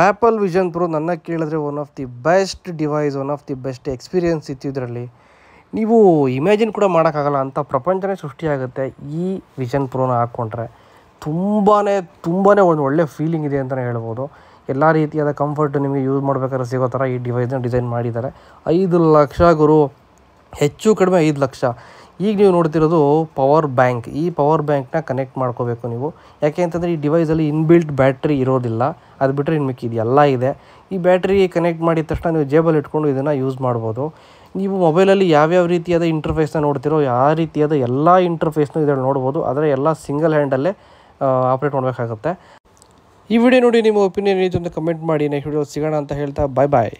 apple vision pro ನನ್ನ ಕೇಳಿದ್ರೆ one of the best device one of the best experience ಇತ್ತು ಇದರಲ್ಲಿ ನೀವು ಇಮ್ಯಾಜಿನ್ ಕೂಡ ಮಾಡೋಕ್ಕಾಗಲ್ಲ ಅಂಥ ಪ್ರಪಂಚನೇ ಸೃಷ್ಟಿಯಾಗುತ್ತೆ ಈ ವಿಷನ್ ಪ್ರೋನ ಹಾಕ್ಕೊಂಡ್ರೆ ತುಂಬಾ ತುಂಬಾ ಒಂದು ಒಳ್ಳೆಯ ಫೀಲಿಂಗ್ ಇದೆ ಅಂತಲೇ ಹೇಳ್ಬೋದು ಎಲ್ಲ ರೀತಿಯಾದ ಕಂಫರ್ಟ್ ನಿಮಗೆ ಯೂಸ್ ಮಾಡಬೇಕಾದ್ರೆ ಸಿಗೋ ಥರ ಈ ಡಿವೈಸ್ನ ಡಿಸೈನ್ ಮಾಡಿದ್ದಾರೆ ಐದು ಲಕ್ಷ ಗುರು ಹೆಚ್ಚು ಕಡಿಮೆ ಐದು ಲಕ್ಷ ಈಗ ನೀವು ನೋಡ್ತಿರೋದು ಪವರ್ ಬ್ಯಾಂಕ್ ಈ ಪವರ್ ಬ್ಯಾಂಕ್ನ ಕನೆಕ್ಟ್ ಮಾಡ್ಕೋಬೇಕು ನೀವು ಯಾಕೆ ಅಂತಂದರೆ ಈ ಡಿವೈಸಲ್ಲಿ ಇನ್ಬಿಲ್ಟ್ ಬ್ಯಾಟ್ರಿ ಇರೋದಿಲ್ಲ ಅದು ಬಿಟ್ಟರೆ ಇನ್ನು ಎಲ್ಲ ಇದೆ ಈ ಬ್ಯಾಟ್ರಿ ಕನೆಕ್ಟ್ ಮಾಡಿದ ತಕ್ಷಣ ನೀವು ಜೇಬಲ್ಲಿ ಇಟ್ಕೊಂಡು ಇದನ್ನು ಯೂಸ್ ಮಾಡ್ಬೋದು ನೀವು ಮೊಬೈಲಲ್ಲಿ ಯಾವ್ಯಾವ ರೀತಿಯಾದ ಇಂಟರ್ಫೇಸ್ನ ನೋಡ್ತಿರೋ ಯಾವ ರೀತಿಯಾದ ಎಲ್ಲ ಇಂಟರ್ಫೇಸ್ನೂ ಇದರಲ್ಲಿ ನೋಡ್ಬೋದು ಆದರೆ ಎಲ್ಲ ಸಿಂಗಲ್ ಹ್ಯಾಂಡಲ್ಲೇ ಆಪ್ರೇಟ್ ಮಾಡಬೇಕಾಗುತ್ತೆ ಈ ವಿಡಿಯೋ ನೋಡಿ ನಿಮ್ಮ ಒಪಿನಿಯನ್ ಏನಿದೆ ಕಮೆಂಟ್ ಮಾಡಿ ನೆಕ್ಸ್ಟ್ ವಿಡಿಯೋ ಸಿಗೋಣ ಅಂತ ಹೇಳ್ತಾ ಬಾಯ್ ಬಾಯ್